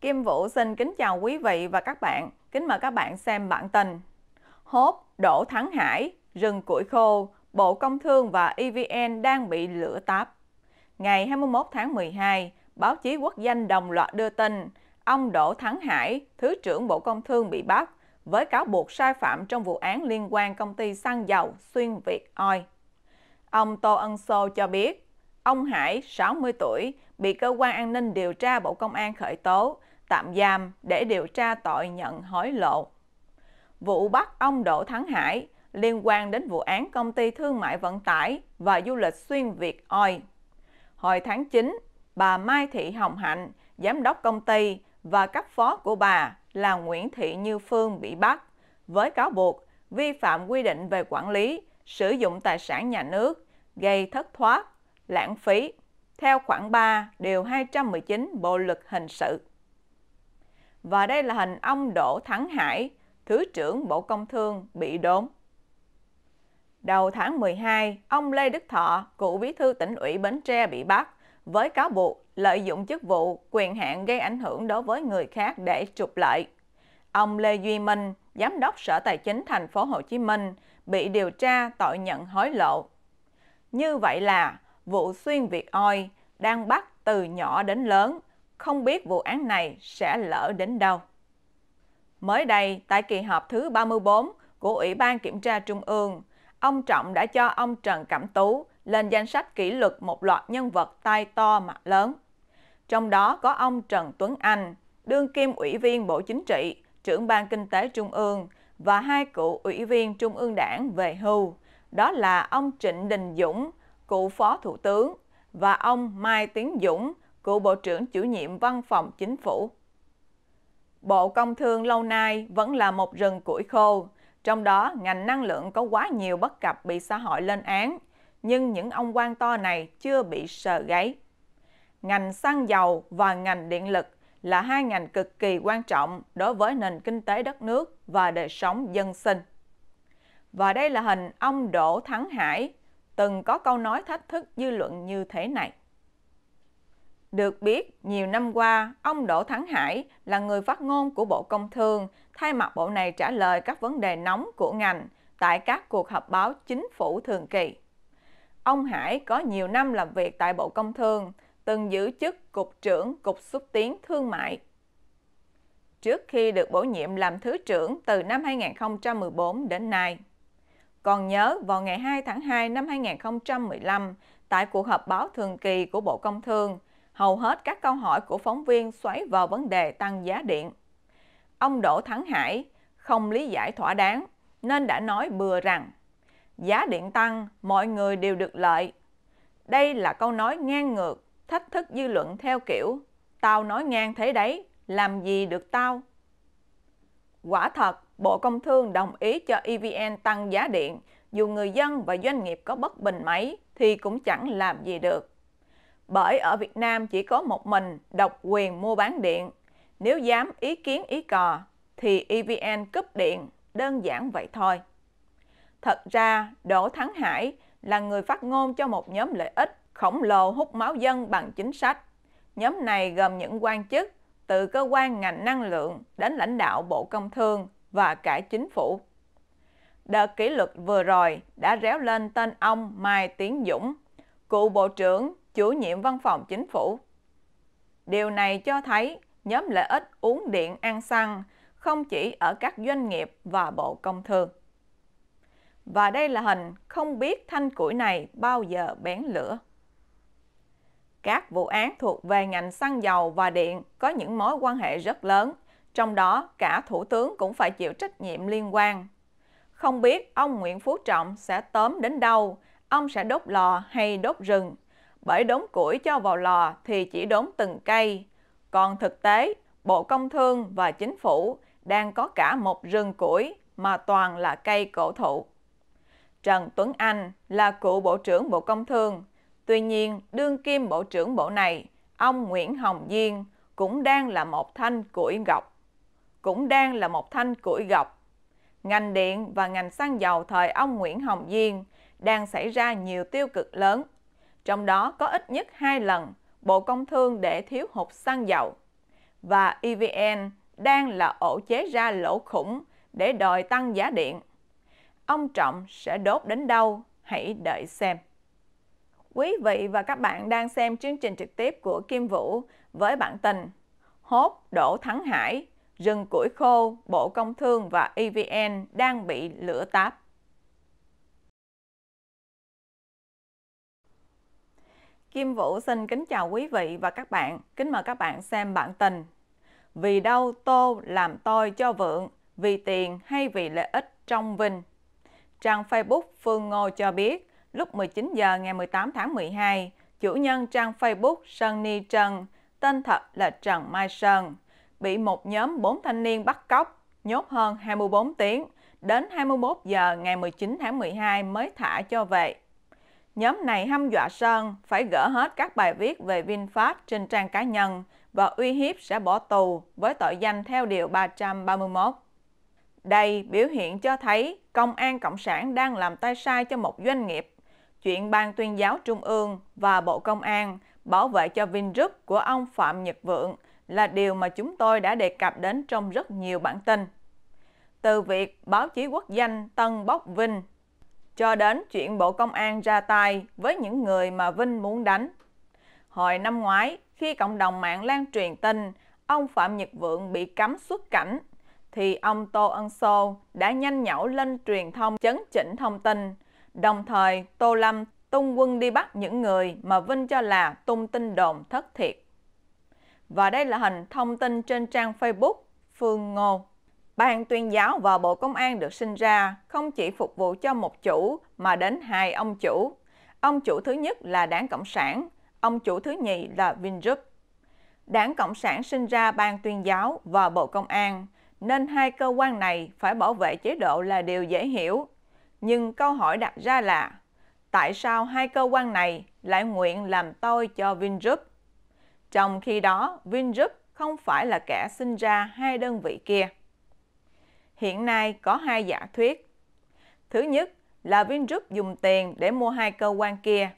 Kim Vũ xin kính chào quý vị và các bạn. Kính mời các bạn xem bản tin. Hốt Đỗ Thắng Hải, rừng củi khô, Bộ Công Thương và EVN đang bị lửa táp. Ngày 21 tháng 12, báo chí quốc danh đồng loạt đưa tin ông Đỗ Thắng Hải, Thứ trưởng Bộ Công Thương bị bắt với cáo buộc sai phạm trong vụ án liên quan công ty xăng dầu Xuyên Việt Oi. Ông Tô Ân Sô cho biết, ông Hải, 60 tuổi, bị cơ quan an ninh điều tra Bộ Công an khởi tố tạm giam để điều tra tội nhận hối lộ. Vụ bắt ông Đỗ Thắng Hải liên quan đến vụ án công ty thương mại vận tải và du lịch xuyên Việt Oi. Hồi tháng 9, bà Mai Thị Hồng Hạnh, giám đốc công ty và cấp phó của bà là Nguyễn Thị Như Phương bị bắt với cáo buộc vi phạm quy định về quản lý, sử dụng tài sản nhà nước, gây thất thoát, lãng phí theo khoản 3 điều 219 Bộ luật hình sự. Và đây là hình ông Đỗ Thắng Hải, Thứ trưởng Bộ Công Thương bị đốn. Đầu tháng 12, ông Lê Đức Thọ, cựu bí thư tỉnh ủy Bến Tre bị bắt với cáo buộc lợi dụng chức vụ, quyền hạn gây ảnh hưởng đối với người khác để trục lợi. Ông Lê Duy Minh, giám đốc Sở Tài chính thành phố Hồ Chí Minh bị điều tra tội nhận hối lộ. Như vậy là vụ xuyên Việt Oi đang bắt từ nhỏ đến lớn không biết vụ án này sẽ lỡ đến đâu. Mới đây, tại kỳ họp thứ 34 của Ủy ban Kiểm tra Trung ương, ông Trọng đã cho ông Trần Cẩm Tú lên danh sách kỷ luật một loạt nhân vật tai to mặt lớn. Trong đó có ông Trần Tuấn Anh, đương kim Ủy viên Bộ Chính trị, trưởng Ban Kinh tế Trung ương và hai cựu Ủy viên Trung ương đảng về hưu, đó là ông Trịnh Đình Dũng, cựu Phó Thủ tướng, và ông Mai Tiến Dũng, cựu Bộ trưởng chủ nhiệm Văn phòng Chính phủ. Bộ Công Thương lâu nay vẫn là một rừng củi khô, trong đó ngành năng lượng có quá nhiều bất cập bị xã hội lên án, nhưng những ông quan to này chưa bị sờ gáy. Ngành xăng dầu và ngành điện lực là hai ngành cực kỳ quan trọng đối với nền kinh tế đất nước và đời sống dân sinh. Và đây là hình ông Đỗ Thắng Hải từng có câu nói thách thức dư luận như thế này. Được biết, nhiều năm qua, ông Đỗ Thắng Hải là người phát ngôn của Bộ Công Thương, thay mặt bộ này trả lời các vấn đề nóng của ngành tại các cuộc họp báo chính phủ thường kỳ. Ông Hải có nhiều năm làm việc tại Bộ Công Thương, từng giữ chức Cục trưởng Cục Xúc tiến Thương mại. Trước khi được bổ nhiệm làm Thứ trưởng từ năm 2014 đến nay. Còn nhớ vào ngày 2 tháng 2 năm 2015, tại cuộc họp báo thường kỳ của Bộ Công Thương, hầu hết các câu hỏi của phóng viên xoáy vào vấn đề tăng giá điện. Ông Đỗ Thắng Hải không lý giải thỏa đáng nên đã nói bừa rằng giá điện tăng mọi người đều được lợi. Đây là câu nói ngang ngược, thách thức dư luận theo kiểu tao nói ngang thế đấy, làm gì được tao. Quả thật, Bộ Công Thương đồng ý cho EVN tăng giá điện, dù người dân và doanh nghiệp có bất bình mấy thì cũng chẳng làm gì được bởi ở Việt Nam chỉ có một mình độc quyền mua bán điện. Nếu dám ý kiến ý cò thì EVN cúp điện, đơn giản vậy thôi. Thật ra, Đỗ Thắng Hải là người phát ngôn cho một nhóm lợi ích khổng lồ hút máu dân bằng chính sách. Nhóm này gồm những quan chức từ cơ quan ngành năng lượng đến lãnh đạo Bộ Công Thương và cả chính phủ. Đợt kỷ luật vừa rồi đã réo lên tên ông Mai Tiến Dũng, cựu Bộ trưởng chủ nhiệm văn phòng chính phủ. Điều này cho thấy nhóm lợi ích uống điện ăn xăng không chỉ ở các doanh nghiệp và Bộ Công Thương. Và đây là hình không biết thanh củi này bao giờ bén lửa. Các vụ án thuộc về ngành xăng dầu và điện có những mối quan hệ rất lớn, trong đó cả Thủ tướng cũng phải chịu trách nhiệm liên quan. Không biết ông Nguyễn Phú Trọng sẽ tóm đến đâu, ông sẽ đốt lò hay đốt rừng bởi đốn củi cho vào lò thì chỉ đốn từng cây. Còn thực tế, Bộ Công Thương và Chính phủ đang có cả một rừng củi mà toàn là cây cổ thụ. Trần Tuấn Anh là cựu Bộ trưởng Bộ Công Thương. Tuy nhiên, đương kim Bộ trưởng Bộ này, ông Nguyễn Hồng Diên, cũng đang là một thanh củi gọc. Cũng đang là một thanh củi gọc. Ngành điện và ngành xăng dầu thời ông Nguyễn Hồng Diên đang xảy ra nhiều tiêu cực lớn trong đó có ít nhất 2 lần Bộ Công Thương để thiếu hụt xăng dầu. Và EVN đang là ổ chế ra lỗ khủng để đòi tăng giá điện. Ông Trọng sẽ đốt đến đâu? Hãy đợi xem. Quý vị và các bạn đang xem chương trình trực tiếp của Kim Vũ với bản tin Hốt Đỗ Thắng Hải, rừng củi khô, Bộ Công Thương và EVN đang bị lửa táp. Kim Vũ xin kính chào quý vị và các bạn. Kính mời các bạn xem bản tin. Vì đâu tô làm tôi cho vượng, vì tiền hay vì lợi ích trong Vinh? Trang Facebook Phương Ngô cho biết, lúc 19 giờ ngày 18 tháng 12, chủ nhân trang Facebook Sơn Ni Trần, tên thật là Trần Mai Sơn, bị một nhóm 4 thanh niên bắt cóc, nhốt hơn 24 tiếng, đến 21 giờ ngày 19 tháng 12 mới thả cho về nhóm này hăm dọa Sơn phải gỡ hết các bài viết về VinFast trên trang cá nhân và uy hiếp sẽ bỏ tù với tội danh theo Điều 331. Đây biểu hiện cho thấy Công an Cộng sản đang làm tay sai cho một doanh nghiệp. Chuyện Ban tuyên giáo Trung ương và Bộ Công an bảo vệ cho Vingroup của ông Phạm Nhật Vượng là điều mà chúng tôi đã đề cập đến trong rất nhiều bản tin. Từ việc báo chí quốc danh Tân bóc Vinh cho đến chuyện Bộ Công an ra tay với những người mà Vinh muốn đánh. Hồi năm ngoái, khi cộng đồng mạng lan truyền tin ông Phạm Nhật Vượng bị cấm xuất cảnh, thì ông Tô Ân Sô đã nhanh nhẩu lên truyền thông chấn chỉnh thông tin. Đồng thời, Tô Lâm tung quân đi bắt những người mà Vinh cho là tung tin đồn thất thiệt. Và đây là hình thông tin trên trang Facebook Phương Ngô. Ban tuyên giáo và Bộ Công an được sinh ra không chỉ phục vụ cho một chủ mà đến hai ông chủ. Ông chủ thứ nhất là Đảng Cộng sản, ông chủ thứ nhì là Vingroup. Đảng Cộng sản sinh ra Ban tuyên giáo và Bộ Công an, nên hai cơ quan này phải bảo vệ chế độ là điều dễ hiểu. Nhưng câu hỏi đặt ra là, tại sao hai cơ quan này lại nguyện làm tôi cho Vingroup? Trong khi đó, Vingroup không phải là kẻ sinh ra hai đơn vị kia hiện nay có hai giả thuyết. Thứ nhất là Vingroup dùng tiền để mua hai cơ quan kia.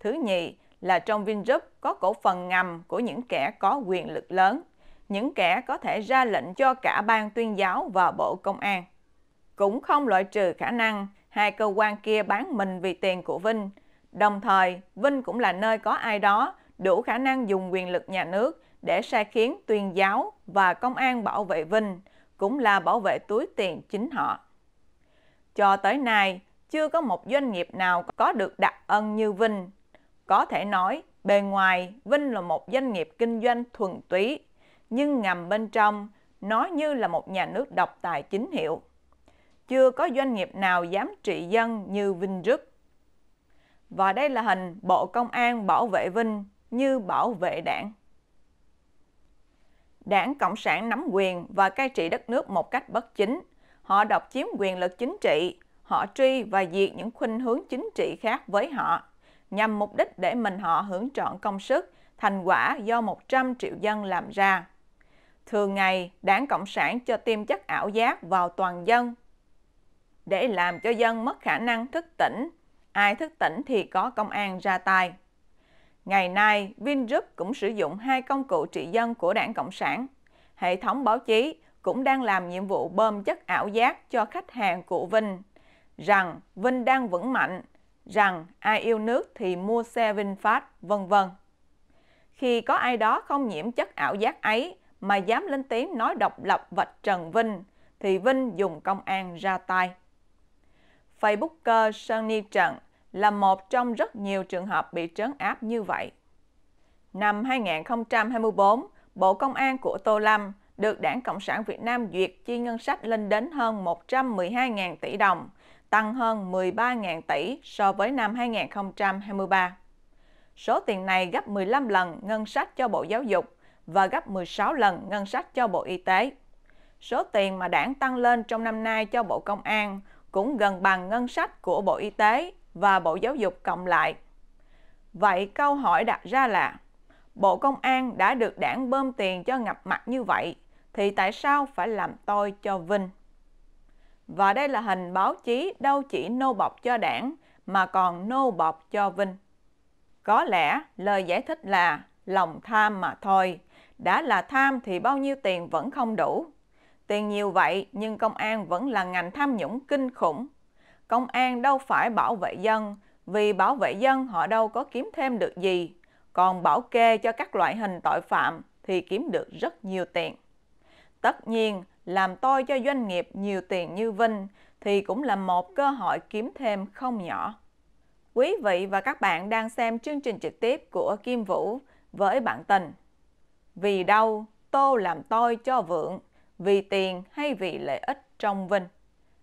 Thứ nhì là trong Vingroup có cổ phần ngầm của những kẻ có quyền lực lớn, những kẻ có thể ra lệnh cho cả ban tuyên giáo và bộ công an. Cũng không loại trừ khả năng hai cơ quan kia bán mình vì tiền của Vinh. Đồng thời, Vinh cũng là nơi có ai đó đủ khả năng dùng quyền lực nhà nước để sai khiến tuyên giáo và công an bảo vệ Vinh, cũng là bảo vệ túi tiền chính họ. Cho tới nay, chưa có một doanh nghiệp nào có được đặc ân như Vinh. Có thể nói, bề ngoài, Vinh là một doanh nghiệp kinh doanh thuần túy, nhưng ngầm bên trong, nó như là một nhà nước độc tài chính hiệu. Chưa có doanh nghiệp nào dám trị dân như Vinh Rức. Và đây là hình Bộ Công an bảo vệ Vinh như bảo vệ đảng. Đảng Cộng sản nắm quyền và cai trị đất nước một cách bất chính. Họ độc chiếm quyền lực chính trị, họ truy và diệt những khuynh hướng chính trị khác với họ, nhằm mục đích để mình họ hưởng trọn công sức, thành quả do 100 triệu dân làm ra. Thường ngày, đảng Cộng sản cho tiêm chất ảo giác vào toàn dân để làm cho dân mất khả năng thức tỉnh. Ai thức tỉnh thì có công an ra tay. Ngày nay, Vingroup cũng sử dụng hai công cụ trị dân của đảng Cộng sản. Hệ thống báo chí cũng đang làm nhiệm vụ bơm chất ảo giác cho khách hàng của Vinh, rằng Vinh đang vững mạnh, rằng ai yêu nước thì mua xe VinFast, vân vân. Khi có ai đó không nhiễm chất ảo giác ấy mà dám lên tiếng nói độc lập vạch trần Vinh, thì Vinh dùng công an ra tay. Facebooker Sunny Trần là một trong rất nhiều trường hợp bị trấn áp như vậy. Năm 2024, Bộ Công an của Tô Lâm được Đảng Cộng sản Việt Nam duyệt chi ngân sách lên đến hơn 112.000 tỷ đồng, tăng hơn 13.000 tỷ so với năm 2023. Số tiền này gấp 15 lần ngân sách cho Bộ Giáo dục và gấp 16 lần ngân sách cho Bộ Y tế. Số tiền mà đảng tăng lên trong năm nay cho Bộ Công an cũng gần bằng ngân sách của Bộ Y tế và Bộ Giáo dục cộng lại. Vậy câu hỏi đặt ra là, Bộ Công an đã được đảng bơm tiền cho ngập mặt như vậy, thì tại sao phải làm tôi cho Vinh? Và đây là hình báo chí đâu chỉ nô bọc cho đảng, mà còn nô bọc cho Vinh. Có lẽ lời giải thích là lòng tham mà thôi, đã là tham thì bao nhiêu tiền vẫn không đủ. Tiền nhiều vậy nhưng công an vẫn là ngành tham nhũng kinh khủng công an đâu phải bảo vệ dân, vì bảo vệ dân họ đâu có kiếm thêm được gì, còn bảo kê cho các loại hình tội phạm thì kiếm được rất nhiều tiền. Tất nhiên, làm tôi cho doanh nghiệp nhiều tiền như Vinh thì cũng là một cơ hội kiếm thêm không nhỏ. Quý vị và các bạn đang xem chương trình trực tiếp của Kim Vũ với bạn tình. Vì đâu, tô làm tôi cho vượng, vì tiền hay vì lợi ích trong Vinh?